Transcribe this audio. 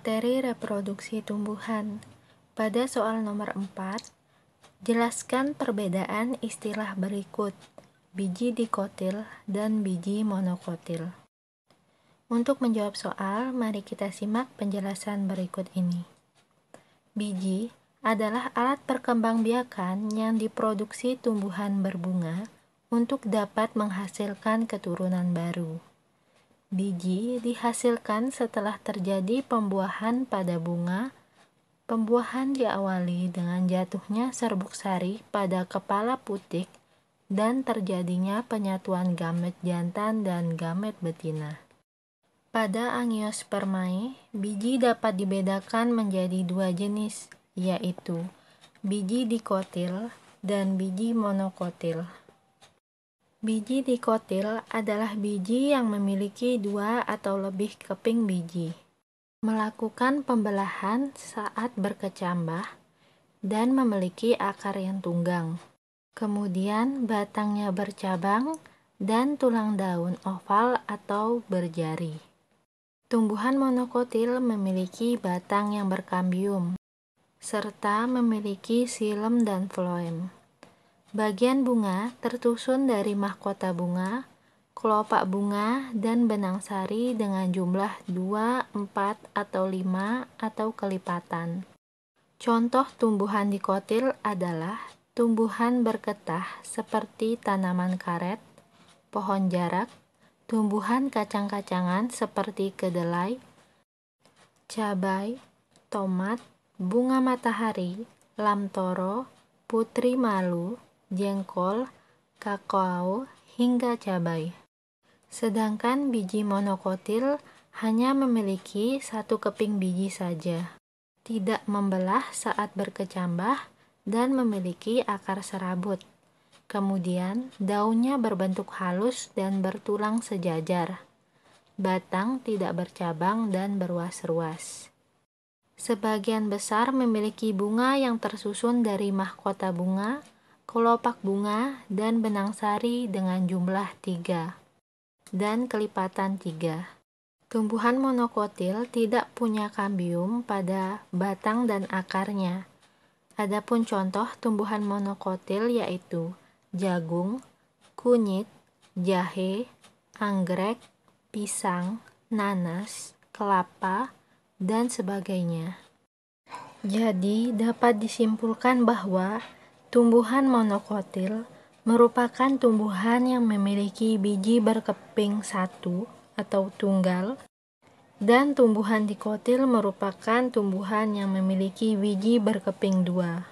Materi reproduksi tumbuhan. Pada soal nomor 4, jelaskan perbedaan istilah berikut: biji dikotil dan biji monokotil. Untuk menjawab soal, mari kita simak penjelasan berikut ini. Biji adalah alat perkembangbiakan yang diproduksi tumbuhan berbunga untuk dapat menghasilkan keturunan baru. Biji dihasilkan setelah terjadi pembuahan pada bunga. Pembuahan diawali dengan jatuhnya serbuk sari pada kepala putik dan terjadinya penyatuan gamet jantan dan gamet betina. Pada angiospermae, biji dapat dibedakan menjadi dua jenis, yaitu biji dikotil dan biji monokotil. Biji dikotil adalah biji yang memiliki dua atau lebih keping biji. Melakukan pembelahan saat berkecambah dan memiliki akar yang tunggang. Kemudian batangnya bercabang dan tulang daun oval atau berjari. Tumbuhan monokotil memiliki batang yang berkambium serta memiliki silem dan floem. Bagian bunga tertusun dari mahkota bunga, kelopak bunga, dan benang sari dengan jumlah 2, 4, atau 5 atau kelipatan. Contoh tumbuhan dikotil adalah tumbuhan berketah seperti tanaman karet, pohon jarak, tumbuhan kacang-kacangan seperti kedelai, cabai, tomat, bunga matahari, lamtoro, putri malu, jengkol, kakao, hingga cabai. Sedangkan biji monokotil hanya memiliki satu keping biji saja, tidak membelah saat berkecambah, dan memiliki akar serabut. Kemudian, daunnya berbentuk halus dan bertulang sejajar. Batang tidak bercabang dan beruas ruas Sebagian besar memiliki bunga yang tersusun dari mahkota bunga, kelopak bunga dan benang sari dengan jumlah 3 dan kelipatan 3. Tumbuhan monokotil tidak punya kambium pada batang dan akarnya. Adapun contoh tumbuhan monokotil yaitu jagung, kunyit, jahe, anggrek, pisang, nanas, kelapa, dan sebagainya. Jadi, dapat disimpulkan bahwa Tumbuhan monokotil merupakan tumbuhan yang memiliki biji berkeping satu atau tunggal dan tumbuhan dikotil merupakan tumbuhan yang memiliki biji berkeping dua.